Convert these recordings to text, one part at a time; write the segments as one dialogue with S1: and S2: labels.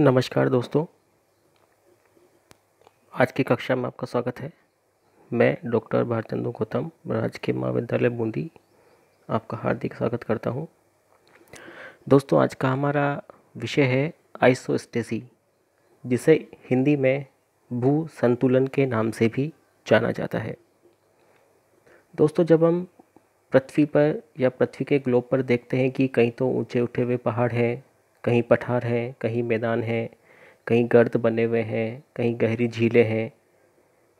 S1: नमस्कार दोस्तों आज की कक्षा में आपका स्वागत है मैं डॉक्टर भारचंदू गौतम राजकीय महाविद्यालय बूंदी आपका हार्दिक स्वागत करता हूं। दोस्तों आज का हमारा विषय है आइसोस्टेसी जिसे हिंदी में भू संतुलन के नाम से भी जाना जाता है दोस्तों जब हम पृथ्वी पर या पृथ्वी के ग्लोब पर देखते हैं कि कहीं तो ऊंचे उठे हुए पहाड़ हैं कहीं पठार है कहीं मैदान है कहीं गर्द बने हुए हैं कहीं गहरी झीलें हैं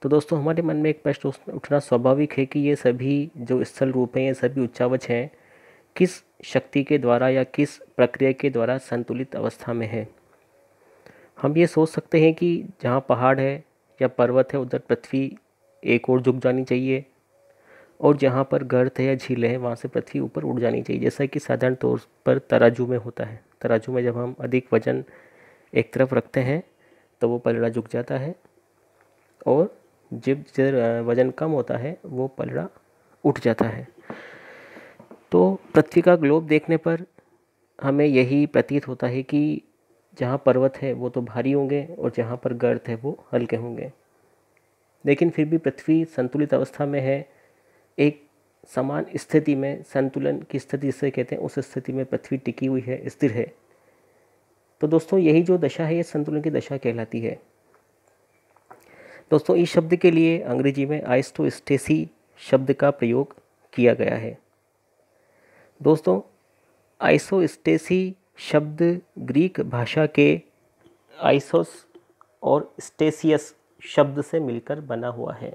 S1: तो दोस्तों हमारे मन में एक प्रश्न उठना स्वाभाविक है कि ये सभी जो स्थल रूप हैं ये सभी उच्चावच हैं किस शक्ति के द्वारा या किस प्रक्रिया के द्वारा संतुलित अवस्था में है हम ये सोच सकते हैं कि जहाँ पहाड़ है या पर्वत है उधर पृथ्वी एक और झुक जानी चाहिए और जहाँ पर गर्त है या झीलें हैं वहाँ से पृथ्वी ऊपर उड़ जानी चाहिए जैसा कि साधारण तौर पर तराजू में होता है तराजू में जब हम अधिक वजन एक तरफ रखते हैं तो वो पलड़ा झुक जाता है और जब जब वज़न कम होता है वो पलड़ा उठ जाता है तो पृथ्वी का ग्लोब देखने पर हमें यही प्रतीत होता है कि जहाँ पर्वत है वो तो भारी होंगे और जहाँ पर गर्त है वो हल्के होंगे लेकिन फिर भी पृथ्वी संतुलित अवस्था में है एक समान स्थिति में संतुलन की स्थिति जिसे कहते हैं उस स्थिति में पृथ्वी टिकी हुई है स्थिर है तो दोस्तों यही जो दशा है ये संतुलन की दशा कहलाती है दोस्तों इस शब्द के लिए अंग्रेजी में आइस्टोस्टेसी शब्द का प्रयोग किया गया है दोस्तों आइसोस्टेसी शब्द ग्रीक भाषा के आइसोस और स्टेसियस शब्द से मिलकर बना हुआ है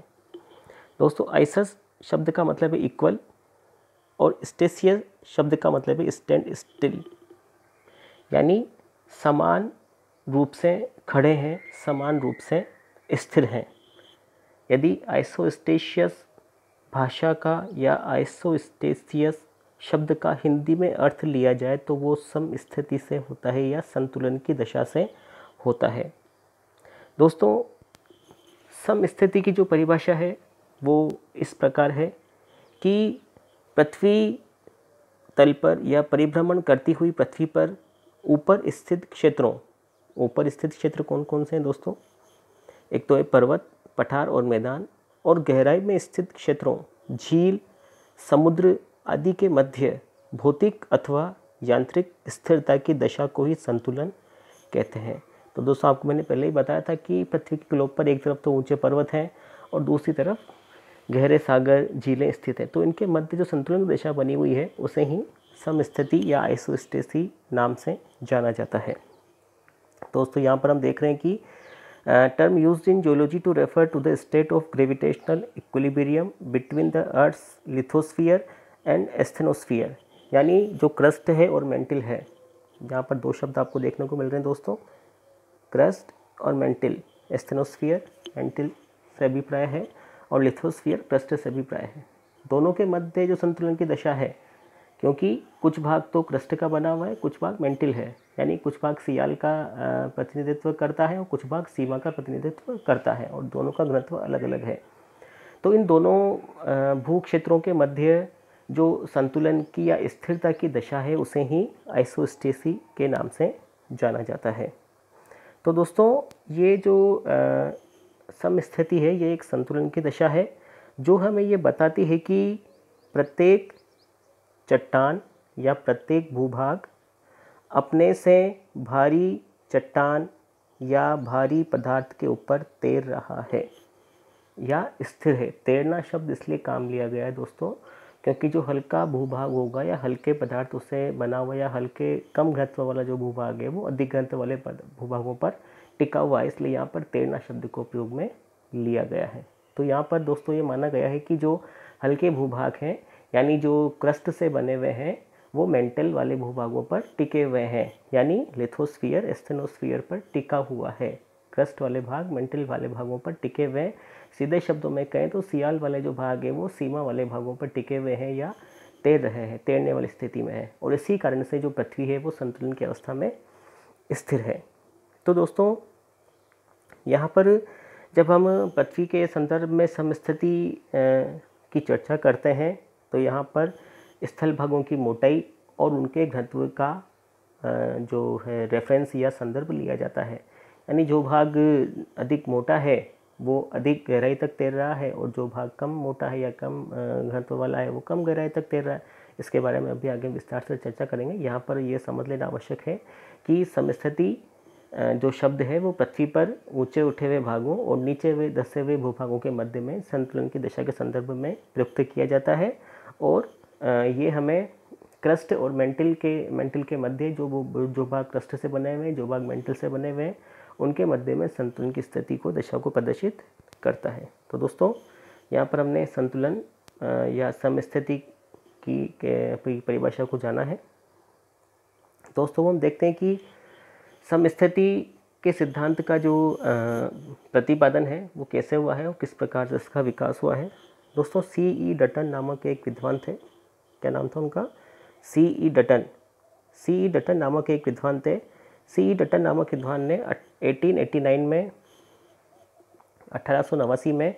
S1: दोस्तों आइसस शब्द का मतलब है इक्वल और स्टेसियस शब्द का मतलब है स्टैंड स्टिल यानी समान रूप से खड़े हैं समान रूप से स्थिर हैं यदि आइसोस्टेशियस भाषा का या आइसोस्टेशियस शब्द का हिंदी में अर्थ लिया जाए तो वो सम स्थिति से होता है या संतुलन की दशा से होता है दोस्तों सम स्थिति की जो परिभाषा है वो इस प्रकार है कि पृथ्वी तल पर या परिभ्रमण करती हुई पृथ्वी पर ऊपर स्थित क्षेत्रों ऊपर स्थित क्षेत्र कौन कौन से हैं दोस्तों एक तो है पर्वत पठार और मैदान और गहराई में स्थित क्षेत्रों झील समुद्र आदि के मध्य भौतिक अथवा यांत्रिक स्थिरता की दशा को ही संतुलन कहते हैं तो दोस्तों आपको मैंने पहले ही बताया था कि पृथ्वी के ग्लोब पर एक तरफ तो ऊंचे पर्वत हैं और दूसरी तरफ गहरे सागर झीलें स्थित हैं तो इनके मध्य जो संतुलन दिशा बनी हुई है उसे ही समस्थिति या आइसोस्टेसी नाम से जाना जाता है दोस्तों यहाँ पर हम देख रहे हैं कि term use in geology to refer to the state of gravitational equilibrium between the earth lithosphere and asthenosphere यानी जो क्रस्ट है और मेंटल है यहाँ पर दो शब्द आपको देखने को मिल रहे हैं दोस्तों क्रस्ट और मेंटल एस्थेनोस्फियर मेंटल से अभिप्राय है और लिथोस्फियर क्रस्ट से अभिप्राय है दोनों के मध्य जो संतुलन की दशा है क्योंकि कुछ भाग तो क्रस्ट का बना हुआ है कुछ भाग मेंटल है यानी कुछ भाग सियाल का प्रतिनिधित्व करता है और कुछ भाग सीमा का प्रतिनिधित्व करता है और दोनों का घनत्व अलग अलग है तो इन दोनों भू क्षेत्रों के मध्य जो संतुलन की या स्थिरता की दशा है उसे ही आइसोस्टेसी के नाम से जाना जाता है तो दोस्तों ये जो स्थिति है ये एक संतुलन की दशा है जो हमें ये बताती है कि प्रत्येक चट्टान या प्रत्येक भूभाग अपने से भारी चट्टान या भारी पदार्थ के ऊपर तैर रहा है या स्थिर है तैरना शब्द इसलिए काम लिया गया है दोस्तों क्योंकि जो हल्का भूभाग होगा या हल्के पदार्थ उससे बना हुआ या हल्के कम घनत्व वाला जो भूभाग है वो अधिक घनत्व वाले भूभागों पर टिका हुआ है इसलिए यहाँ पर तैरना शब्द को उपयोग में लिया गया है तो यहाँ पर दोस्तों ये माना गया है कि जो हल्के भूभाग हैं यानी जो क्रस्ट से बने हुए हैं वो मेंटल वाले भूभागों पर टिके हुए हैं यानी लिथोस्फियर एस्थेनोस्फियर पर टिका हुआ है क्रस्ट वाले भाग मेंटल वाले भागों पर टिके हुए हैं सीधे शब्दों में कहें तो सियाल वाले जो भाग हैं वो सीमा वाले भागों पर टिके हुए हैं या तैर रहे हैं तैरने वाली स्थिति में है और इसी कारण से जो पृथ्वी है वो संतुलन की अवस्था में स्थिर है तो दोस्तों यहाँ पर जब हम पृथ्वी के संदर्भ में समस्थिति की चर्चा करते हैं तो यहाँ पर स्थल भागों की मोटाई और उनके घनत्व का जो है रेफरेंस या संदर्भ लिया जाता है यानी जो भाग अधिक मोटा है वो अधिक गहराई तक तैर रहा है और जो भाग कम मोटा है या कम घनत्व वाला है वो कम गहराई तक तैर रहा है इसके बारे में अभी आगे विस्तार से चर्चा करेंगे यहाँ पर यह समझ लेना आवश्यक है कि समस्थिति जो शब्द है वो पृथ्वी पर ऊंचे उठे हुए भागों और नीचे हुए दसे हुए भूभागों के मध्य में संतुलन की दशा के संदर्भ में प्रयुक्त किया जाता है और ये हमें क्रस्ट और मेंटल के मेंटल के मध्य जो वो जो भाग क्रस्ट से बने हुए हैं जो भाग मेंटल से बने हुए हैं उनके मध्य में संतुलन की स्थिति को दशा को प्रदर्शित करता है तो दोस्तों यहाँ पर हमने संतुलन या समस्थिति की परिभाषा को जाना है दोस्तों हम देखते हैं कि समस्थिति के सिद्धांत का जो प्रतिपादन है वो कैसे हुआ है और किस प्रकार से इसका विकास हुआ है दोस्तों सी ई डटन नामक एक विद्वान थे क्या नाम था उनका सी ई डटन सी ई डटन नामक एक विद्वान थे सी ई डटन नामक विद्वान ने 1889 में अठारह में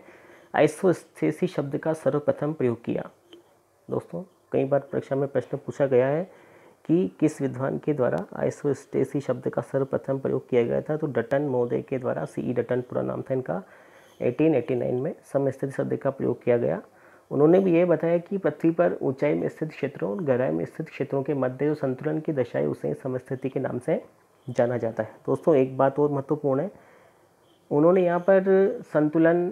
S1: आइसोस्थेसी शब्द का सर्वप्रथम प्रयोग किया दोस्तों कई बार परीक्षा में प्रश्न पूछा गया है कि किस विद्वान के द्वारा स्टेसी शब्द का सर्वप्रथम प्रयोग किया गया था तो डटन मोदे के द्वारा सी ई डटन पूरा नाम था इनका 1889 में समस्थित शब्द का प्रयोग किया गया उन्होंने भी ये बताया कि पृथ्वी पर ऊंचाई में स्थित क्षेत्रों और गहराई में स्थित क्षेत्रों के मध्य जो संतुलन की दशा है उसे समस्थिति के नाम से जाना जाता है दोस्तों एक बात और महत्वपूर्ण है उन्होंने यहाँ पर संतुलन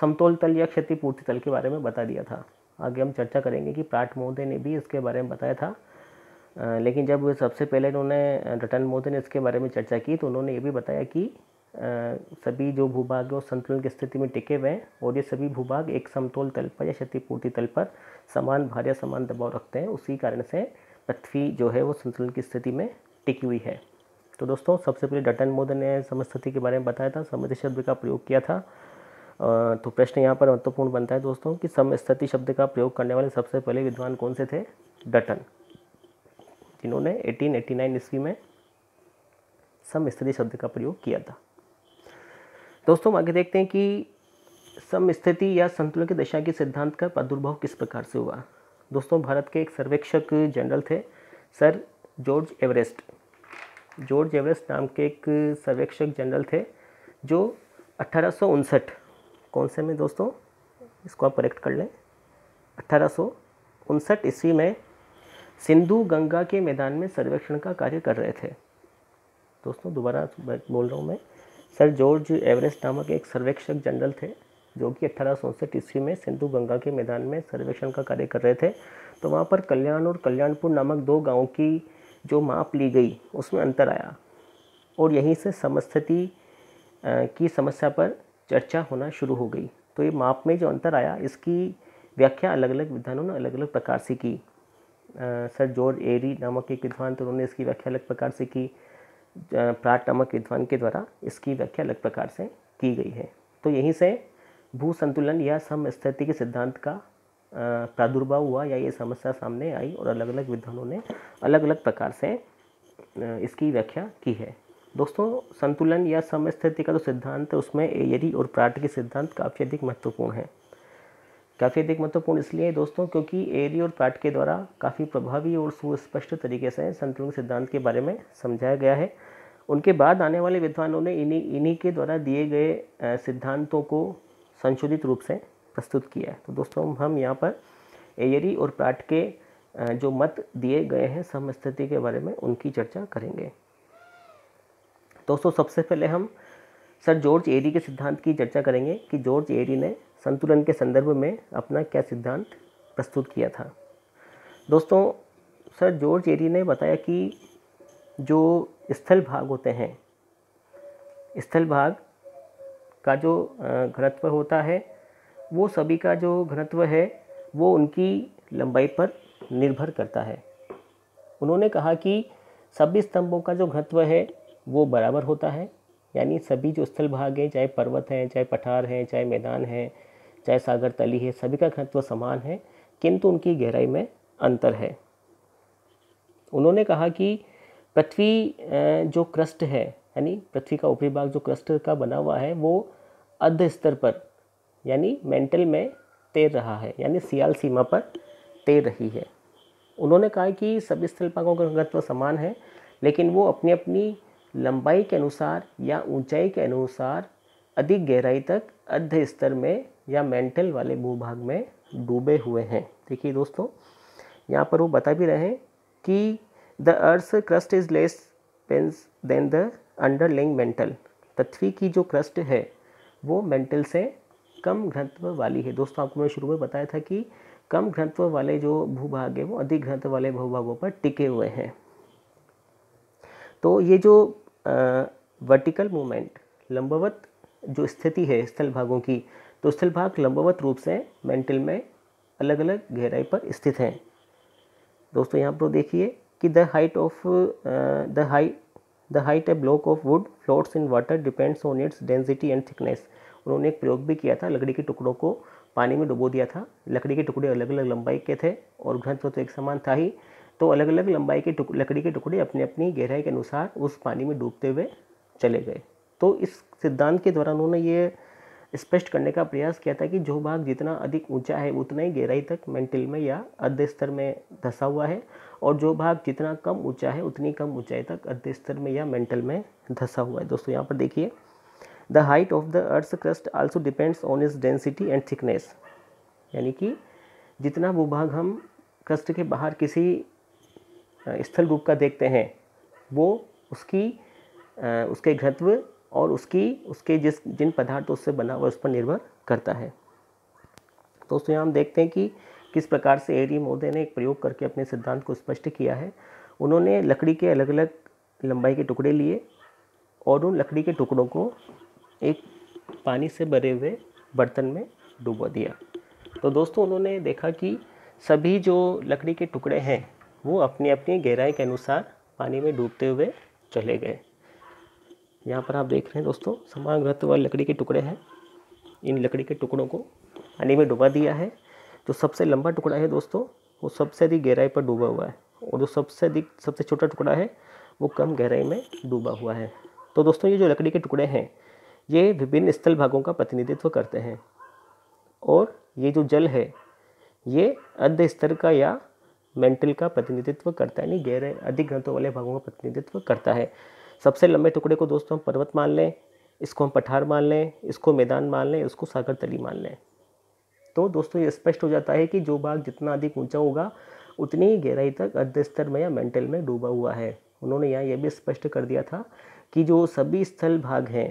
S1: समतोल तल या क्षतिपूर्ति तल के बारे में बता दिया था आगे हम चर्चा करेंगे कि प्राट मोदे ने भी इसके बारे में बताया था लेकिन जब सबसे पहले उन्होंने रटन मोदन ने इसके बारे में चर्चा की तो उन्होंने ये भी बताया कि सभी जो भूभाग है वो संतुलन की स्थिति में टिके हुए हैं और ये सभी भूभाग एक समतोल तल पर या क्षतिपूर्ति तल पर समान भार या समान दबाव रखते हैं उसी कारण से पृथ्वी जो है वो संतुलन की स्थिति में टिकी हुई है तो दोस्तों सबसे पहले डटन मोदन ने समस्थिति के बारे में बताया था समस्थित शब्द का प्रयोग किया था तो प्रश्न यहाँ पर महत्वपूर्ण बनता है दोस्तों कि समस्थिति शब्द का प्रयोग करने वाले सबसे पहले विद्वान कौन से थे डटन जिन्होंने 1889 ईस्वी में समस्त्री शब्द का प्रयोग किया था दोस्तों हम आगे देखते हैं कि समस्थिति या संतुलन की दशा के सिद्धांत का प्रादुर्भाव किस प्रकार से हुआ दोस्तों भारत के एक सर्वेक्षक जनरल थे sir George Everest George Everest नाम के एक सर्वेक्षक जनरल थे जो अट्ठारह कौन से में दोस्तों इसको आप करेक्ट कर लें अट्ठारह ईस्वी में सिंधु गंगा के मैदान में सर्वेक्षण का कार्य कर रहे थे दोस्तों दोबारा बोल रहा हूँ मैं सर जॉर्ज एवरेस्ट नामक एक सर्वेक्षक जनरल थे जो कि अट्ठारह ईस्वी में सिंधु गंगा के मैदान में सर्वेक्षण का कार्य कर रहे थे तो वहाँ पर कल्याण और कल्याणपुर नामक दो गाँव की जो माप ली गई उसमें अंतर आया और यहीं से समस्थिति की समस्या पर चर्चा होना शुरू हो गई तो ये माप में जो अंतर आया इसकी व्याख्या अलग अलग विद्वानों ने अलग अलग प्रकार से की सर जॉर्ज एरी नामक एक विद्वान तो उन्होंने इसकी व्याख्या अलग प्रकार से की प्राट नामक विद्वान के द्वारा इसकी व्याख्या अलग प्रकार से की गई है तो यहीं से भू संतुलन या समस्थिति के सिद्धांत का प्रादुर्भाव हुआ या ये समस्या सामने आई और अलग अलग विद्वानों ने अलग अलग प्रकार से इसकी व्याख्या की है दोस्तों संतुलन या समस्थिति का जो तो सिद्धांत है उसमें एयरी और प्राट के सिद्धांत काफ़ी अधिक महत्वपूर्ण है काफ़ी अधिक महत्वपूर्ण इसलिए है दोस्तों क्योंकि एरी और प्राट के द्वारा काफ़ी प्रभावी और सुस्पष्ट तरीके से संतुलन सिद्धांत के बारे में समझाया गया है उनके बाद आने वाले विद्वानों ने इन्हीं इन्हीं के द्वारा दिए गए सिद्धांतों को संशोधित रूप से प्रस्तुत किया है तो दोस्तों हम यहाँ पर एयरी और प्राट के जो मत दिए गए हैं समस्थिति के बारे में उनकी चर्चा करेंगे दोस्तों सबसे पहले हम सर जॉर्ज एरी के सिद्धांत की चर्चा करेंगे कि जॉर्ज एरी ने संतुलन के संदर्भ में अपना क्या सिद्धांत प्रस्तुत किया था दोस्तों सर जॉर्ज एरी ने बताया कि जो स्थल भाग होते हैं स्थल भाग का जो घनत्व होता है वो सभी का जो घनत्व है वो उनकी लंबाई पर निर्भर करता है उन्होंने कहा कि सभी स्तंभों का जो घनत्व है वो बराबर होता है यानी सभी जो स्थल भाग हैं चाहे पर्वत हैं चाहे पठार हैं चाहे मैदान हैं चाहे सागर तली है सभी का घनत्व समान है किंतु उनकी गहराई में अंतर है उन्होंने कहा कि पृथ्वी जो क्रस्ट है यानी पृथ्वी का ऊपरी भाग जो क्रस्ट का बना हुआ है वो अध स्तर पर यानी मेंटल में तैर रहा है यानी सियाल सीमा पर तैर रही है उन्होंने कहा कि सभी स्थल भागों का घनत्व समान है लेकिन वो अपनी अपनी लंबाई के अनुसार या ऊंचाई के अनुसार अधिक गहराई तक अध्य स्तर में या मेंटल वाले भूभाग में डूबे हुए हैं देखिए दोस्तों यहाँ पर वो बता भी रहे हैं कि the earth crust is less dense than the underlying mantle पृथ्वी की जो क्रस्ट है वो मेंटल से कम घनत्व वाली है दोस्तों आपको मैं शुरू में बताया था कि कम घनत्व वाले जो भूभाग है वो अधिक घनत्व वाले भूभागों पर टिके हुए हैं तो ये जो वर्टिकल मूवमेंट लंबवत जो स्थिति है स्थल भागों की तो स्थल भाग लंबवत रूप से मेंटल में अलग अलग गहराई पर स्थित हैं दोस्तों यहाँ पर देखिए कि the height of the high the height a block of wood floats in water depends on its density and thickness उन्होंने एक प्रयोग भी किया था लकड़ी के टुकड़ों को पानी में डुबो दिया था लकड़ी के टुकड़े अलग अलग लंबाई के थे और घनत्व तो एक समान था ही तो अलग अलग लंबाई के लकड़ी के टुकड़े अपने अपनी गहराई के अनुसार उस पानी में डूबते हुए चले गए तो इस सिद्धांत के द्वारा उन्होंने ये स्पष्ट करने का प्रयास किया था कि जो भाग जितना अधिक ऊंचा है उतना ही गहराई तक मेंटल में या अध्य स्तर में धंसा हुआ है और जो भाग जितना कम ऊंचा है उतनी कम ऊंचाई तक अध्य स्तर में या मेंटल में धंसा हुआ है दोस्तों यहाँ पर देखिए the height of the earth crust also depends on its density and thickness यानी कि जितना वो भाग हम क्रस्ट के बाहर किसी स्थल रूप का देखते हैं वो उसकी उसके घनत्व और उसकी उसके जिस जिन पदार्थों से बना हुआ उस पर निर्भर करता है दोस्तों यहाँ हम देखते हैं कि किस प्रकार से एडी मोदे ने एक प्रयोग करके अपने सिद्धांत को स्पष्ट किया है उन्होंने लकड़ी के अलग अलग लंबाई के टुकड़े लिए और उन लकड़ी के टुकड़ों को एक पानी से भरे हुए बर्तन में डूबा दिया तो दोस्तों उन्होंने देखा कि सभी जो लकड़ी के टुकड़े हैं वो अपनी अपनी गहराई के अनुसार पानी में डूबते हुए चले गए यहाँ पर आप देख रहे हैं दोस्तों समान घनत्व वाले लकड़ी के टुकड़े हैं इन लकड़ी के टुकड़ों को पानी में डुबा दिया है जो सबसे लंबा टुकड़ा है दोस्तों वो सबसे अधिक गहराई पर डूबा हुआ है और जो सबसे अधिक सबसे छोटा टुकड़ा है वो कम गहराई में डूबा हुआ है तो दोस्तों ये जो लकड़ी के टुकड़े हैं ये विभिन्न स्थल भागों का प्रतिनिधित्व करते हैं और ये जो जल है ये अर्ध स्तर का या मेंटल का प्रतिनिधित्व करता है यानी गहरे अधिक ग्रंथों वाले भागों का प्रतिनिधित्व करता है सबसे लंबे टुकड़े को दोस्तों हम पर्वत मान लें इसको हम पठार मान लें इसको मैदान मान लें इसको सागर तली मान लें तो दोस्तों ये स्पष्ट हो जाता है कि जो भाग जितना अधिक ऊंचा होगा उतनी ही गहराई तक अर्धस्तर में या मेंटल में डूबा हुआ है उन्होंने यहाँ यह भी स्पष्ट कर दिया था कि जो सभी स्थल भाग हैं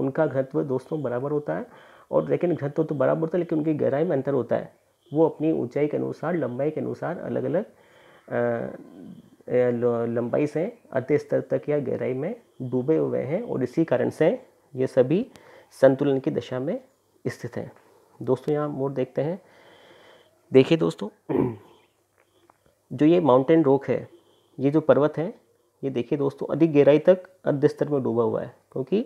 S1: उनका घनत्व दोस्तों बराबर होता है और लेकिन घनत्व तो बराबर होता है लेकिन उनकी गहराई में अंतर होता है वो अपनी ऊंचाई के अनुसार लंबाई के अनुसार अलग अलग लंबाई से अति स्तर तक या गहराई में डूबे हुए हैं और इसी कारण से ये सभी संतुलन की दशा में स्थित हैं दोस्तों यहाँ मोड़ देखते हैं देखिए दोस्तों जो ये माउंटेन रॉक है ये जो पर्वत है ये देखिए दोस्तों अधिक गहराई तक अध स्तर में डूबा हुआ है क्योंकि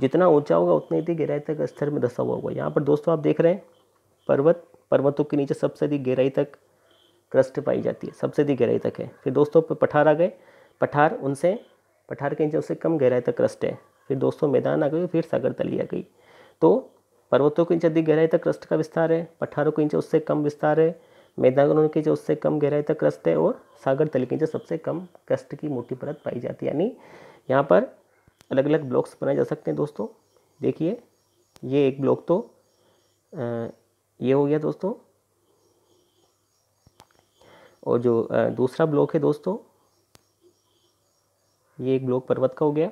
S1: जितना ऊंचा होगा उतनी अधिक गहराई तक स्तर में दसा हुआ होगा यहाँ पर दोस्तों आप देख रहे हैं पर्वत पर्वतों के नीचे सबसे अधिक गहराई तक क्रस्ट पाई जाती है सबसे अधिक गहराई तक है फिर दोस्तों पठार आ गए पठार उनसे पठार के नीचे उससे कम गहराई तक क्रस्ट है फिर दोस्तों मैदान आ गए फिर सागर तली आ गई तो पर्वतों के नीचे अधिक गहराई तक क्रस्ट का विस्तार है पठारों के नीचे उससे कम विस्तार है मैदानों के नीचे उससे कम गहराई तक क्रस्ट है और सागर तली के नीचे सबसे कम क्रस्ट की मोटी परत पाई जाती है यानी यहाँ पर अलग अलग ब्लॉक्स बनाए जा सकते हैं दोस्तों देखिए ये एक ब्लॉक तो ये हो गया दोस्तों और जो दूसरा ब्लॉक है दोस्तों ये एक ब्लॉक पर्वत का हो गया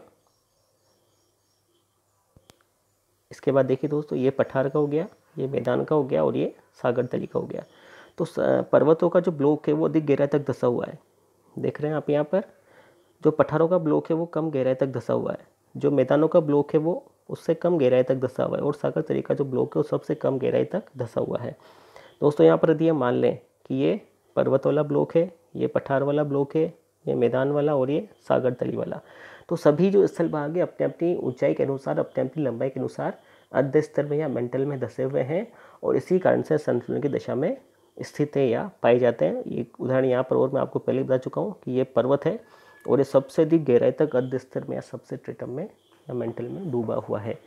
S1: इसके बाद देखिए दोस्तों ये पठार का हो गया ये मैदान का हो गया और ये सागर तली का हो गया तो पर्वतों का जो ब्लॉक है वो अधिक गहराई तक धसा हुआ है देख रहे हैं आप यहाँ पर जो पठारों का ब्लॉक है वो कम गहराई तक धसा हुआ है जो मैदानों का ब्लॉक है वो उससे कम गहराई तक धसा हुआ है और सागर तरीका जो ब्लॉक है वो सबसे कम गहराई तक धसा हुआ है दोस्तों यहाँ पर यदि हम मान लें कि ये पर्वत वाला ब्लॉक है ये पठार वाला ब्लॉक है ये मैदान वाला और ये सागर तली वाला तो सभी जो स्थल भाग है अपने अपनी ऊंचाई के अनुसार अपने अपनी लंबाई के अनुसार अद्ध स्तर में या मेंटल में धसे हुए हैं और इसी कारण से संतुलन की दशा में स्थित है या पाए जाते हैं ये उदाहरण यहाँ पर और मैं आपको पहले बता चुका हूँ कि ये पर्वत है और ये सबसे अधिक गहराई तक अद्ध स्तर में या सबसे ट्रिटम में या मेंटल में डूबा हुआ है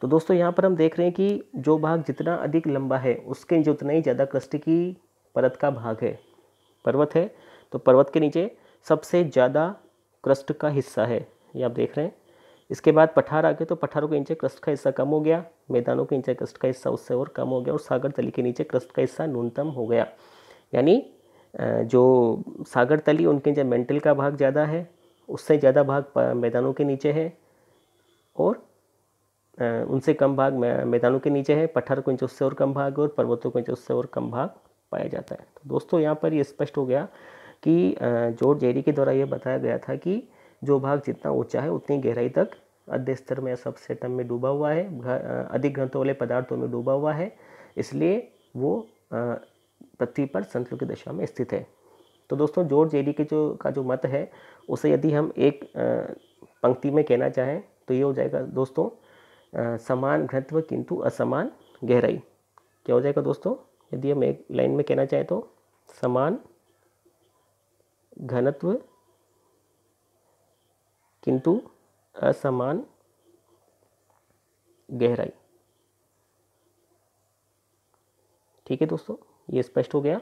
S1: तो दोस्तों यहाँ पर हम देख रहे हैं कि जो भाग जितना अधिक लंबा है उसके जितना ही ज़्यादा कृष्ट की परत का भाग है पर्वत है तो पर्वत के नीचे सबसे ज़्यादा क्रस्ट का हिस्सा है ये आप देख रहे हैं इसके बाद पठार आ गए तो पठारों के नीचे क्रस्ट का हिस्सा कम हो गया मैदानों के नीचे क्रस्ट का हिस्सा उससे और कम हो गया और सागर तली के नीचे क्रस्ट का हिस्सा न्यूनतम हो गया यानी जो सागर तली उनके नीचे मेंटल का भाग ज़्यादा है उससे ज़्यादा भाग मैदानों के नीचे है और उनसे कम भाग मैदानों के नीचे है पठार को नीचे उससे और कम भाग और पर्वतों को नीचे उससे और कम भाग पाया जाता है तो दोस्तों यहाँ पर ये स्पष्ट हो गया कि जॉर्ज जेरी के द्वारा यह बताया गया था कि जो भाग जितना ऊंचा है उतनी गहराई तक अध्य स्तर में सबसेटम में डूबा हुआ है अधिक घंटों वाले पदार्थों में डूबा हुआ है इसलिए वो पृथ्वी पर संतुल की दशा में स्थित है तो दोस्तों जोर एरी के जो का जो मत है उसे यदि हम एक पंक्ति में कहना चाहें तो ये हो जाएगा दोस्तों समान घनत्व किंतु असमान गहराई क्या हो जाएगा दोस्तों यदि हम एक लाइन में कहना चाहें तो समान घनत्व किंतु असमान गहराई ठीक है दोस्तों ये स्पष्ट हो गया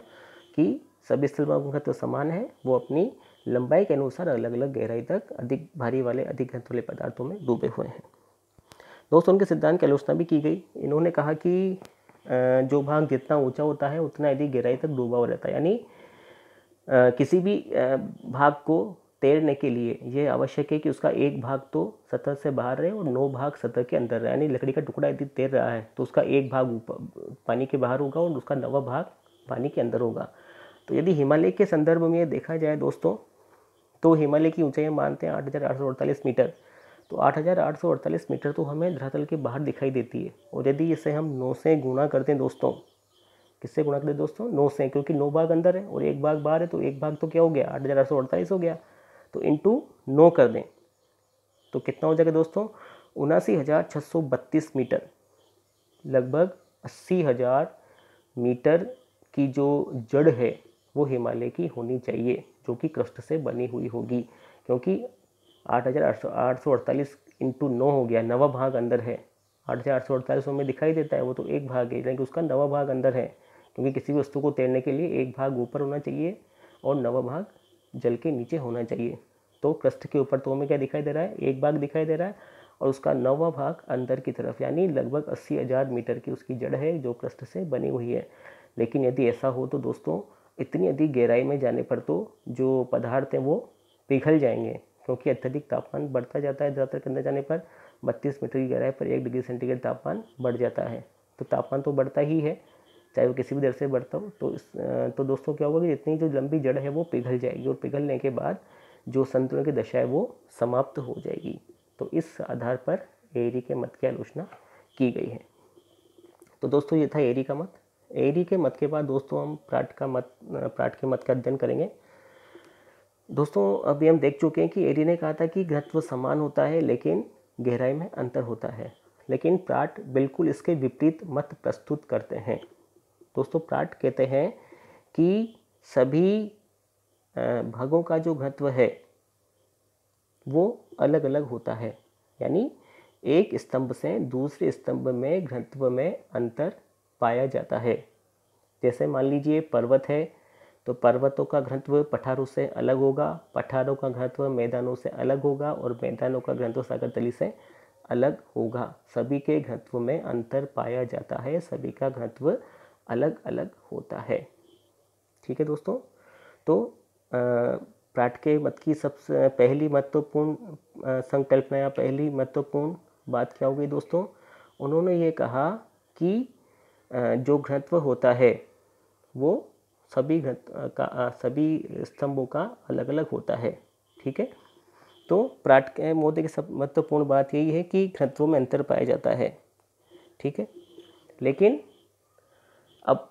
S1: कि सभी स्थल घनत्व समान है वो अपनी लंबाई के अनुसार अलग अलग गहराई तक अधिक भारी वाले अधिक घनत्व वाले पदार्थों में डूबे हुए हैं दोस्तों उनके सिद्धांत की आलोचना भी की गई इन्होंने कहा कि जो भाग जितना ऊंचा होता है उतना यदि गहराई तक डूबा हुआ रहता है यानी किसी भी भाग को तैरने के लिए यह आवश्यक है कि उसका एक भाग तो सतह से बाहर रहे और नौ भाग सतह के अंदर रहे यानी लकड़ी का टुकड़ा यदि तैर रहा है तो उसका एक भाग ऊपर पानी के बाहर होगा और उसका नवा भाग पानी के अंदर होगा तो यदि हिमालय के संदर्भ में देखा जाए दोस्तों तो हिमालय की ऊंचाई मानते हैं आठ मीटर तो 8,848 मीटर तो हमें धरातल के बाहर दिखाई देती है और यदि इसे हम नौ से गुणा करते हैं दोस्तों किससे गुणा करते दोस्तों नौ से क्योंकि नौ भाग अंदर है और एक भाग बाहर है तो एक भाग तो क्या हो गया आठ हज़ार आठ सौ अड़तालीस हो गया तो इंटू नौ कर दें तो कितना हो जाएगा दोस्तों उनासी हज़ार छः सौ बत्तीस मीटर लगभग अस्सी हज़ार मीटर की जो जड़ है वो हिमालय की होनी चाहिए जो कि क्रस्ट से बनी हुई होगी क्योंकि आठ हज़ार आठ सौ आठ सौ अड़तालीस इंटू नौ हो गया नवा भाग अंदर है आठ हज़ार आठ सौ अड़तालीस दिखाई देता है वो तो एक भाग है यानी कि उसका नवा भाग अंदर है क्योंकि किसी भी वस्तु को तैरने के लिए एक भाग ऊपर होना चाहिए और नवा भाग जल के नीचे होना चाहिए तो क्रस्ट के ऊपर तो हमें क्या दिखाई दे रहा है एक भाग दिखाई दे रहा है और उसका नवा भाग अंदर की तरफ यानी लगभग अस्सी हज़ार मीटर की उसकी जड़ है जो क्रस्ट से बनी हुई है लेकिन यदि ऐसा हो तो दोस्तों इतनी अधिक गहराई में जाने पर तो जो पदार्थ हैं वो पिघल जाएंगे क्योंकि अत्यधिक तापमान बढ़ता जाता है ज़्यादातर के अंदर जाने पर बत्तीस मीटर की गहराई पर एक डिग्री सेंटीग्रेड तापमान बढ़ जाता है तो तापमान तो बढ़ता ही है चाहे वो किसी भी दर से बढ़ता हो तो इस तो दोस्तों क्या होगा कि इतनी जो लंबी जड़ है वो पिघल जाएगी और पिघलने के बाद जो संतुलन की दशा है वो समाप्त हो जाएगी तो इस आधार पर एरी के मत की आलोचना की गई है तो दोस्तों ये था एरी का मत एरी के मत के बाद दोस्तों हम प्राट का मत प्राट के मत का अध्ययन करेंगे दोस्तों अभी हम देख चुके हैं कि एडी ने कहा था कि घनत्व समान होता है लेकिन गहराई में अंतर होता है लेकिन प्राट बिल्कुल इसके विपरीत मत प्रस्तुत करते हैं दोस्तों प्राट कहते हैं कि सभी भागों का जो घनत्व है वो अलग अलग होता है यानी एक स्तंभ से दूसरे स्तंभ में घनत्व में अंतर पाया जाता है जैसे मान लीजिए पर्वत है तो पर्वतों का घनत्व पठारों से अलग होगा पठारों का घनत्व मैदानों से अलग होगा और मैदानों का घनत्व तली से अलग होगा सभी के घनत्व में अंतर पाया जाता है सभी का घनत्व अलग अलग होता है ठीक है दोस्तों तो प्राट के मत की सबसे पहली महत्वपूर्ण संकल्पना या पहली महत्वपूर्ण बात क्या होगी दोस्तों उन्होंने ये कहा कि जो घनत्व होता है वो सभी घट का सभी स्तंभों का अलग अलग होता है ठीक है तो प्राट के मोदे की सब महत्वपूर्ण बात यही है कि घनत्वों में अंतर पाया जाता है ठीक है लेकिन अब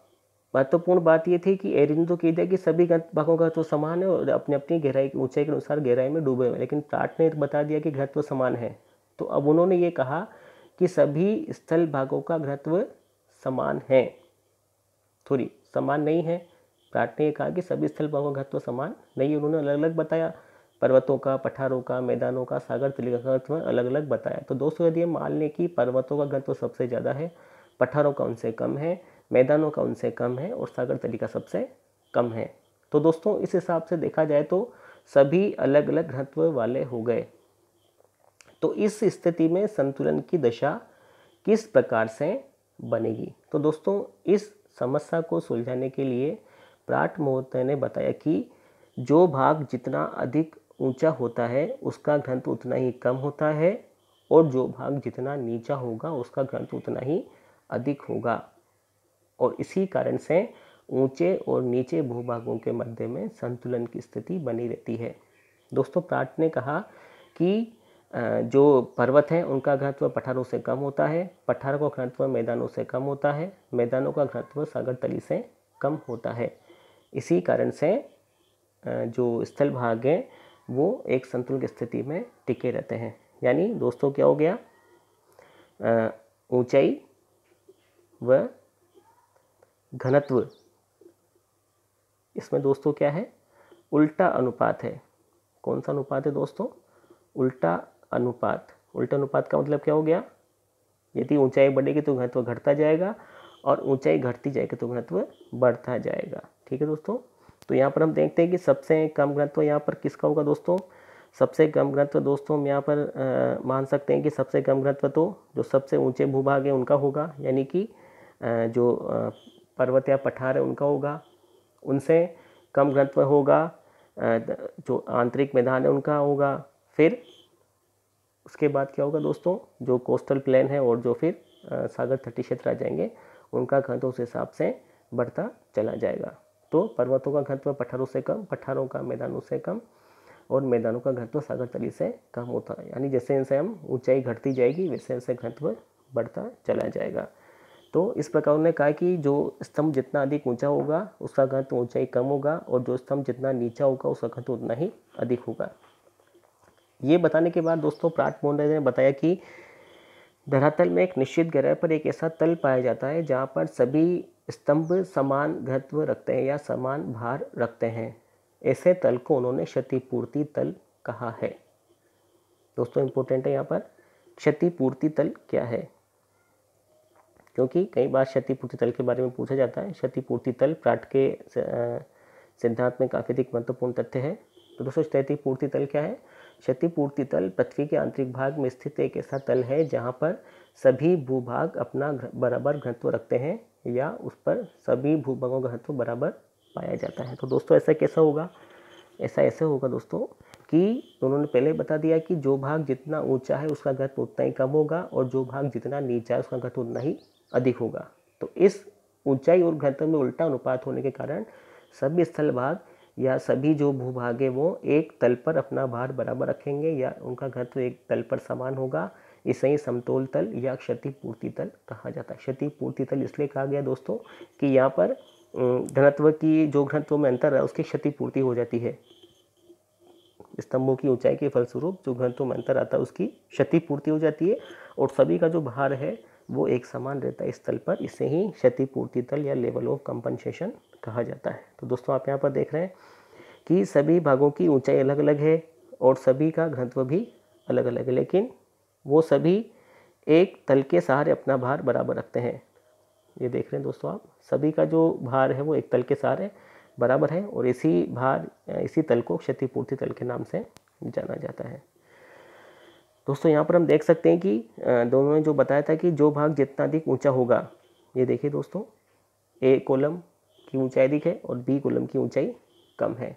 S1: महत्वपूर्ण बात ये थी कि एरिंदो तो कह दिया कि सभी भागों का तो समान है और अपनी अपनी गहराई की ऊंचाई के अनुसार गहराई में डूबे हुए लेकिन प्राट ने बता दिया कि घृत्व समान है तो अब उन्होंने ये कहा कि सभी स्थल भागों का घृत्व समान है थोड़ी समान नहीं है प्राट ने कहा कि सभी स्थल घत्व तो समान नहीं उन्होंने अलग अलग बताया पर्वतों का पठारों का मैदानों का सागर तिलिका का घत्व तो अलग अलग बताया तो दोस्तों यदि हम मान लें कि पर्वतों का घत्व तो सबसे ज़्यादा है पठारों का उनसे कम है मैदानों का उनसे कम है और सागर तलिका सबसे कम है तो दोस्तों इस हिसाब से देखा जाए तो सभी अलग अलग घत्व वाले हो गए तो इस स्थिति में संतुलन की दशा किस प्रकार से बनेगी तो दोस्तों इस समस्या को सुलझाने के लिए प्राट मोहता ने बताया कि जो भाग जितना अधिक ऊंचा होता है उसका घनत्व उतना ही कम होता है और जो भाग जितना नीचा होगा उसका घनत्व उतना ही अधिक होगा और इसी कारण से ऊंचे और नीचे भूभागों के मध्य में संतुलन की स्थिति बनी रहती है दोस्तों प्राट ने कहा कि जो पर्वत हैं उनका घनत्व पठारों से कम होता है पठारों का घनत्व मैदानों से कम होता है मैदानों का घनत्व सागर तली से कम होता है इसी कारण से जो स्थल भाग हैं वो एक संतुलित स्थिति में टिके रहते हैं यानी दोस्तों क्या हो गया ऊंचाई व घनत्व इसमें दोस्तों क्या है उल्टा अनुपात है कौन सा अनुपात है दोस्तों उल्टा अनुपात उल्टा अनुपात का मतलब क्या हो गया यदि ऊंचाई बढ़ेगी तो घनत्व घटता जाएगा और ऊंचाई घटती जाएगी तो घनत्व बढ़ता जाएगा ठीक है दोस्तों तो यहाँ पर हम देखते हैं कि सबसे कम ग्रंथ यहाँ पर किसका होगा दोस्तों सबसे कम ग्रंथ दोस्तों हम यहाँ पर आ, मान सकते हैं कि सबसे कम ग्रंथ तो जो सबसे ऊंचे भूभाग है उनका होगा यानी कि जो पर्वत या पठार है उनका होगा उनसे कम ग्रंथ होगा जो आंतरिक मैदान है उनका होगा फिर उसके बाद क्या होगा दोस्तों जो कोस्टल प्लेन है और जो फिर सागर तटीय क्षेत्र आ जाएंगे उनका ग्रंथ उस हिसाब से बढ़ता चला जाएगा तो पर्वतों का घनत्व पठारों से कम पठारों का मैदानों से कम और मैदानों का घनत्व सागर तली से कम होता है यानी जैसे जैसे हम ऊंचाई घटती जाएगी वैसे वैसे घनत्व बढ़ता चला जाएगा तो इस प्रकार उन्होंने कहा कि जो स्तंभ जितना अधिक ऊंचा होगा उसका घनत्व ऊंचाई कम होगा और जो स्तंभ जितना नीचा होगा उसका घनत्व उतना ही अधिक होगा ये बताने के बाद दोस्तों प्राट मोहन ने बताया कि धरातल में एक निश्चित ग्रह पर एक ऐसा तल पाया जाता है जहाँ पर सभी स्तंभ समान घत्व रखते हैं या समान भार रखते हैं ऐसे तल को उन्होंने क्षतिपूर्ति तल कहा है दोस्तों इम्पोर्टेंट है यहाँ पर क्षतिपूर्ति तल क्या है क्योंकि कई बार क्षतिपूर्ति तल के बारे में पूछा जाता है क्षतिपूर्ति तल प्राट के सिद्धांत में काफ़ी अधिक महत्वपूर्ण तथ्य है तो दोस्तों क्षतिपूर्ति तल क्या है क्षतिपूर्ति तल पृथ्वी के आंतरिक भाग में स्थित एक ऐसा तल है जहाँ पर सभी भूभाग अपना बराबर घनत्व रखते हैं या उस पर सभी भूभागों का घनत्व बराबर पाया जाता है तो दोस्तों ऐसा कैसा होगा ऐसा ऐसे होगा दोस्तों कि उन्होंने पहले बता दिया कि जो भाग जितना ऊंचा है उसका घनत्व उतना ही कम होगा और जो भाग जितना नीचा है उसका घनत्व उतना ही अधिक होगा तो इस ऊंचाई और घनत्व में उल्टा अनुपात होने के कारण सभी स्थल भाग या सभी जो भूभाग है वो एक तल पर अपना भार बराबर रखेंगे या उनका घनत्व एक तल पर समान होगा इसे ही समतोल तल या क्षतिपूर्ति तल कहा जाता है क्षतिपूर्ति तल इसलिए कहा गया दोस्तों कि यहाँ पर घनत्व की जो घनत्व में अंतर है उसकी क्षतिपूर्ति हो जाती है स्तंभों की ऊंचाई के फलस्वरूप जो घनत्व में अंतर आता है उसकी क्षतिपूर्ति हो जाती है और सभी का जो भार है वो एक समान रहता है इस तल पर इसे ही क्षतिपूर्ति तल या लेवल ऑफ कंपनसेशन कहा जाता है तो दोस्तों आप यहाँ पर देख रहे हैं कि सभी भागों की ऊंचाई अलग अलग है और सभी का घनत्व भी अलग अलग है लेकिन वो सभी एक तल के सहारे अपना भार बराबर रखते हैं ये देख रहे हैं दोस्तों आप सभी का जो भार है वो एक तल के सहारे बराबर है और इसी भार इसी तल को क्षतिपूर्ति तल के नाम से जाना जाता है दोस्तों यहाँ पर हम देख सकते हैं कि दोनों ने जो बताया था कि जो भाग जितना अधिक ऊंचा होगा ये देखिए दोस्तों ए कॉलम की ऊंचाई अधिक है और बी कॉलम की ऊंचाई कम है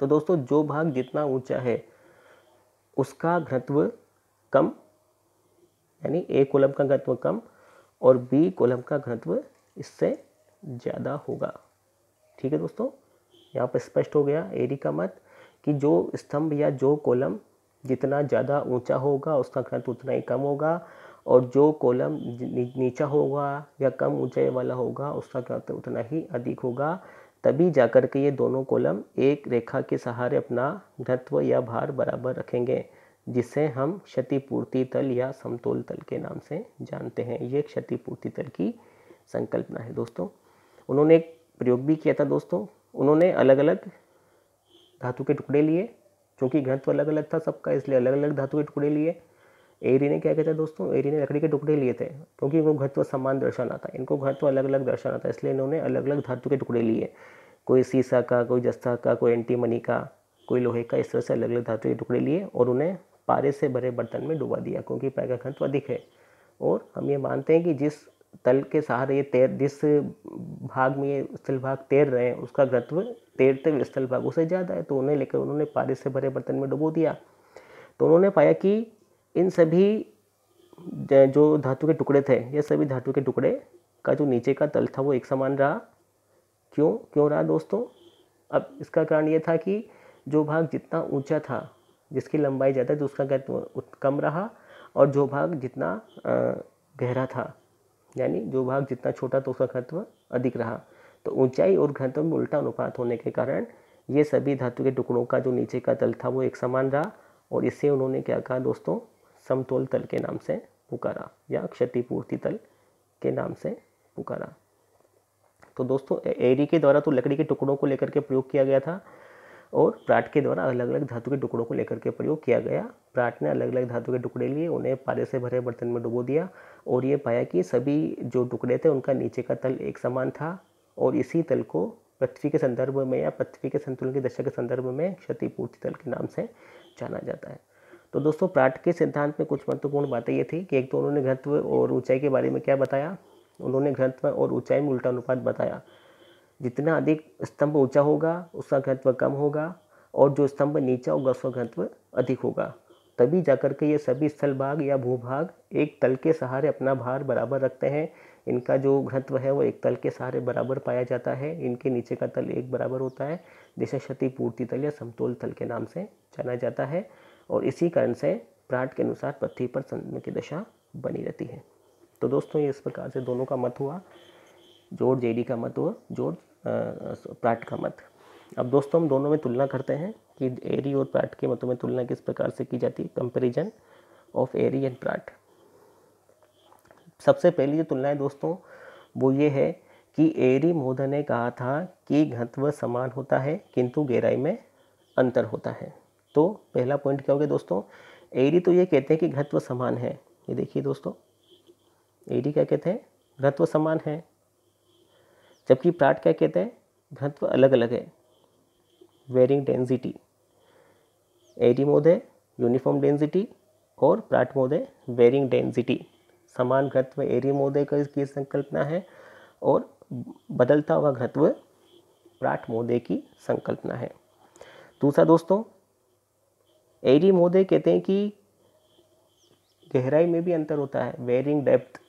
S1: तो दोस्तों जो भाग जितना ऊंचा है उसका घनत्व कम यानी ए कोलम का घनत्व कम और बी कोलम का घनत्व इससे ज़्यादा होगा ठीक है दोस्तों यहाँ पर स्पष्ट हो गया एरी का मत कि जो स्तंभ या जो कोलम जितना ज़्यादा ऊंचा होगा उसका घनत्व उतना ही कम होगा और जो कोलम नीचा होगा या कम ऊंचाई वाला होगा उसका घनत्व उतना ही अधिक होगा तभी जाकर के ये दोनों कॉलम एक रेखा के सहारे अपना घनत्व या भार बराबर रखेंगे जिसे हम क्षतिपूर्ति तल या समतोल तल के नाम से जानते हैं ये क्षतिपूर्ति तल की संकल्पना है दोस्तों उन्होंने एक प्रयोग भी किया था दोस्तों उन्होंने अलग अलग धातु के टुकड़े लिए क्योंकि घनत्व अलग अलग था सबका इसलिए अलग अलग धातु के टुकड़े लिए एरी ने क्या कहता हैं दोस्तों एरी ने लकड़ी के टुकड़े लिए थे क्योंकि घर घत्व सम्मान दर्शाना था इनको तो अलग अलग दर्शाना था इसलिए इन्होंने अलग अलग धातु के टुकड़े लिए कोई सीसा का कोई जस्ता का कोई एंटी मनी का कोई लोहे का इस तरह से अलग अलग धातु के टुकड़े लिए और उन्हें पारे से भरे बर्तन में डुबा दिया क्योंकि पैर का घत्व अधिक है और हम ये मानते हैं कि जिस तल के सहारे ये तैर जिस भाग में ये स्थल भाग तैर रहे हैं उसका घत्व तैरते हुए स्थल भाग उसे ज़्यादा है तो उन्हें लेकर उन्होंने पारे से भरे बर्तन में डुबो दिया तो उन्होंने पाया कि इन सभी जो धातु के टुकड़े थे ये सभी धातु के टुकड़े का जो नीचे का तल था वो एक समान रहा क्यों क्यों रहा दोस्तों अब इसका कारण ये था कि जो भाग जितना ऊंचा था जिसकी लंबाई ज़्यादा थी उसका गैप कम रहा और जो भाग जितना गहरा था यानी जो भाग जितना छोटा तो उसका घत्व अधिक रहा तो ऊंचाई और घनत्व में उल्टा अनुपात होने के कारण ये सभी धातु के टुकड़ों का जो नीचे का तल था वो एक समान रहा और इससे उन्होंने क्या कहा दोस्तों समतोल तल के नाम से पुकारा या क्षतिपूर्ति तल के नाम से पुकारा तो दोस्तों एरी के द्वारा तो लकड़ी के टुकड़ों को लेकर के प्रयोग किया गया था और प्राट के द्वारा अलग अलग धातु के टुकड़ों को लेकर के प्रयोग किया गया प्राट ने अलग अलग धातु के टुकड़े लिए उन्हें पारे से भरे बर्तन में डुबो दिया और ये पाया कि सभी जो टुकड़े थे उनका नीचे का तल एक समान था और इसी तल को पृथ्वी के संदर्भ में या पृथ्वी के संतुलन की दशा के संदर्भ में क्षतिपूर्ति तल के नाम से जाना जाता है तो दोस्तों प्राट के सिद्धांत में कुछ महत्वपूर्ण बातें ये थी कि एक तो उन्होंने घनत्व और ऊंचाई के बारे में क्या बताया उन्होंने घनत्व और ऊंचाई में उल्टा अनुपात बताया जितना अधिक स्तंभ ऊंचा होगा उसका घनत्व कम होगा और जो स्तंभ नीचा होगा उसका घनत्व अधिक होगा तभी जाकर के ये सभी स्थल भाग या भूभाग एक तल के सहारे अपना भार बराबर रखते हैं इनका जो घनत्व है वो एक तल के सहारे बराबर पाया जाता है इनके नीचे का तल एक बराबर होता है जिसे क्षतिपूर्ति तल या समतोल तल के नाम से जाना जाता है और इसी कारण से प्राट के अनुसार पृथ्वी पर चंद्रमा की दशा बनी रहती है तो दोस्तों ये इस प्रकार से दोनों का मत हुआ जोड़ जेडी का मत हुआ जोड़ प्राट का मत अब दोस्तों हम दोनों में तुलना करते हैं कि एरी और प्राट के मतों में तुलना किस प्रकार से की जाती है comparison of Airy and Pratt सबसे पहली जो तुलना है दोस्तों वो ये है कि एरी मोदा ने कहा था कि घत्व समान होता है किंतु गहराई में अंतर होता है तो पहला पॉइंट क्या हो गया दोस्तों एडी तो ये कहते हैं कि घत्व समान है ये देखिए दोस्तों एडी क्या कहते हैं घत्व समान है जबकि प्राट क्या कहते हैं घत्व अलग अलग है वेरिंग डेंसिटी एडी मोद है यूनिफॉर्म डेंसिटी और प्राट मोद है वेरिंग डेंसिटी समान घत्व एरी मोदे का इसकी संकल्पना है और बदलता हुआ घत्व प्राट मोदे की संकल्पना है दूसरा दोस्तों एरी मोदे कहते हैं कि गहराई में भी अंतर होता है वेरिंग डेप्थ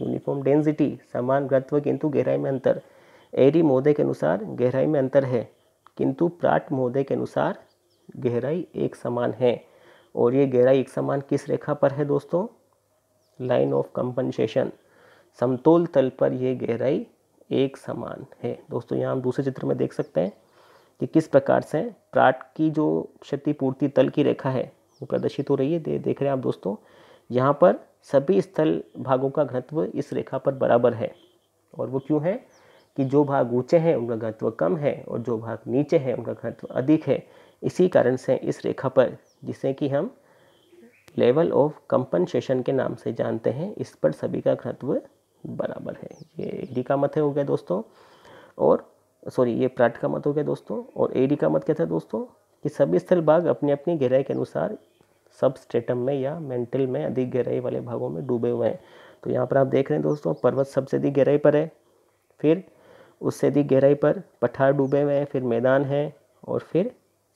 S1: यूनिफॉर्म डेंसिटी समान गत्व किंतु गहराई में अंतर एरी मोदे के अनुसार गहराई में अंतर है किंतु प्राट मोदे के अनुसार गहराई एक समान है और ये गहराई एक समान किस रेखा पर है दोस्तों लाइन ऑफ कंपनसेशन समतोल तल पर यह गहराई एक समान है दोस्तों यहाँ हम दूसरे चित्र में देख सकते हैं कि किस प्रकार से प्राट की जो क्षतिपूर्ति तल की रेखा है वो प्रदर्शित हो रही है दे, देख रहे हैं आप दोस्तों यहाँ पर सभी स्थल भागों का घनत्व इस रेखा पर बराबर है और वो क्यों है कि जो भाग ऊंचे हैं उनका घनत्व कम है और जो भाग नीचे हैं उनका घनत्व अधिक है इसी कारण से इस रेखा पर जिसे कि हम लेवल ऑफ कंपनसेशन के नाम से जानते हैं इस पर सभी का घनत्व बराबर है ये डी का मत हो गया दोस्तों और सॉरी ये प्राट का मत हो गया दोस्तों और एडी का मत क्या था दोस्तों कि सभी स्थल भाग अपनी अपनी गहराई के अनुसार सब स्टेटम में या मेंटल में अधिक गहराई वाले भागों में डूबे हुए हैं तो यहाँ पर आप देख रहे हैं दोस्तों पर्वत सबसे अधिक गहराई पर है फिर उससे अधिक गहराई पर पठार डूबे हुए हैं फिर मैदान है और फिर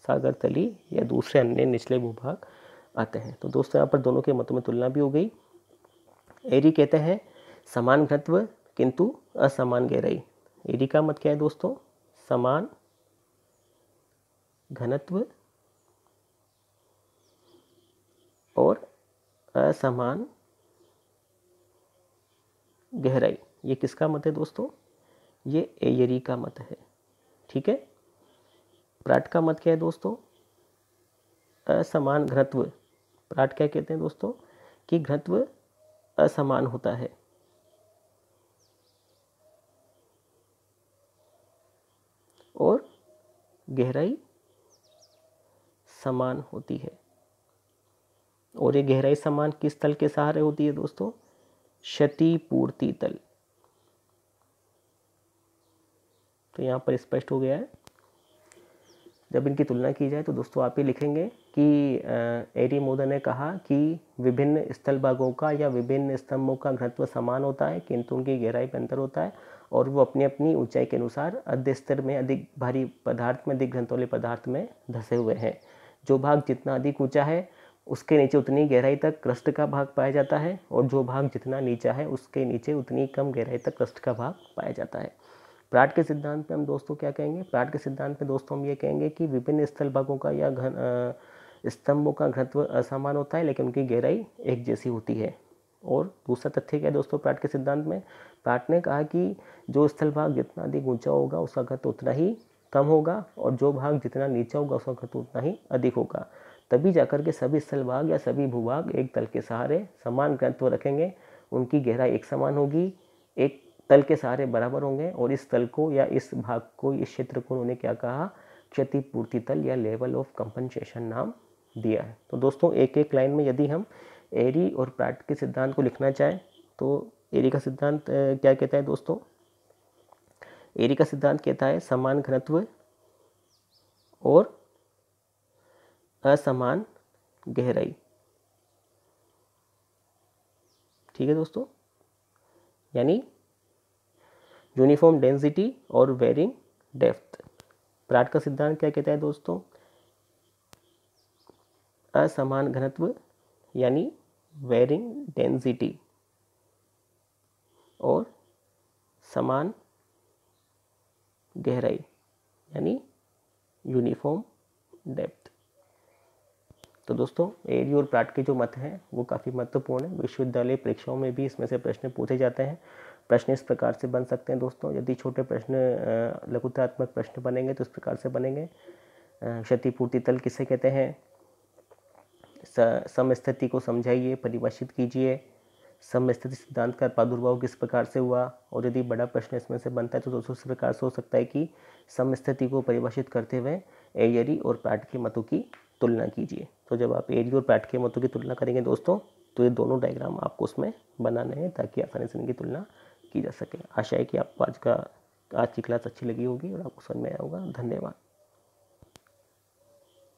S1: सागर तली या दूसरे अन्य निचले भूभाग आते हैं तो दोस्तों यहाँ पर दोनों के मतों में तुलना भी हो गई एरी कहते हैं समान घत्व किंतु असमान गहराई एडी का मत क्या है दोस्तों समान घनत्व और असमान गहराई ये किसका मत है दोस्तों ये एयरी का मत है ठीक है प्राट का मत क्या है दोस्तों असमान घनत्व प्राट क्या कहते हैं दोस्तों कि घनत्व असमान होता है गहराई समान होती है और ये गहराई समान किस तल के सहारे होती है दोस्तों क्षतिपूर्ति तल तो यहाँ पर स्पष्ट हो गया है जब इनकी तुलना की जाए तो दोस्तों आप ये लिखेंगे कि एरी मोदन ने कहा कि विभिन्न स्थल भागों का या विभिन्न स्तंभों का घनत्व समान होता है किंतु उनकी गहराई पर अंतर होता है और वो अपनी अपनी ऊंचाई के अनुसार अध्य स्तर में अधिक भारी पदार्थ में अधिक घनतौले पदार्थ में धसे हुए हैं जो भाग जितना अधिक ऊंचा है उसके नीचे उतनी गहराई तक क्रस्ट का भाग पाया जाता है और जो भाग जितना नीचा है उसके नीचे उतनी कम गहराई तक क्रस्ट का भाग पाया जाता है प्राट के सिद्धांत पे हम दोस्तों क्या कहेंगे प्राट के सिद्धांत पे दोस्तों हम ये कहेंगे कि विभिन्न स्थल भागों का या घन स्तंभों का घनत्व असमान होता है लेकिन उनकी गहराई एक जैसी होती है और दूसरा तथ्य क्या है दोस्तों पैट के सिद्धांत में पैट ने कहा कि जो स्थल भाग जितना अधिक ऊंचा होगा उसका घत उतना ही कम होगा और जो भाग जितना नीचा होगा उसका घत उतना ही अधिक होगा तभी जाकर के सभी स्थल भाग या सभी भूभाग एक तल के सहारे समान घनत्व रखेंगे उनकी गहराई एक समान होगी एक तल के सहारे बराबर होंगे और इस तल को या इस भाग को इस क्षेत्र को उन्होंने क्या कहा क्षतिपूर्ति तल या लेवल ऑफ कंपनसेशन नाम दिया है तो दोस्तों एक एक लाइन में यदि हम एरी और प्राट के सिद्धांत को लिखना चाहे तो एरी का सिद्धांत क्या कहता है दोस्तों एरी का सिद्धांत कहता है समान घनत्व और असमान गहराई ठीक है दोस्तों यानी यूनिफॉर्म डेंसिटी और वेरिंग डेप्थ प्राट का सिद्धांत क्या कहता है दोस्तों असमान घनत्व यानी वेरिंग डेंसिटी और समान गहराई यानी यूनिफॉर्म डेप्थ तो दोस्तों एरी और प्राट के जो मत हैं वो काफ़ी महत्वपूर्ण है विश्वविद्यालय परीक्षाओं में भी इसमें से प्रश्न पूछे जाते हैं प्रश्न इस प्रकार से बन सकते हैं दोस्तों यदि छोटे प्रश्न लघुतात्मक प्रश्न बनेंगे तो इस प्रकार से बनेंगे क्षतिपूर्ति तल किसे कहते हैं समस्थिति को समझाइए परिभाषित कीजिए समस्थिति सिद्धांत का प्रादुर्भाव किस प्रकार से हुआ और यदि बड़ा प्रश्न इसमें से बनता है तो दोस्तों इस प्रकार से हो सकता है कि समस्थिति को परिभाषित करते हुए एयरी और पैट के मतों की तुलना कीजिए तो जब आप एयरी और पैट के मतों की तुलना करेंगे दोस्तों तो ये दोनों डायग्राम आपको उसमें बनाने हैं ताकि आसानी से इनकी तुलना की जा सके आशा है कि आपको आज का आज की क्लास अच्छी लगी होगी और आपको समझ में आया होगा धन्यवाद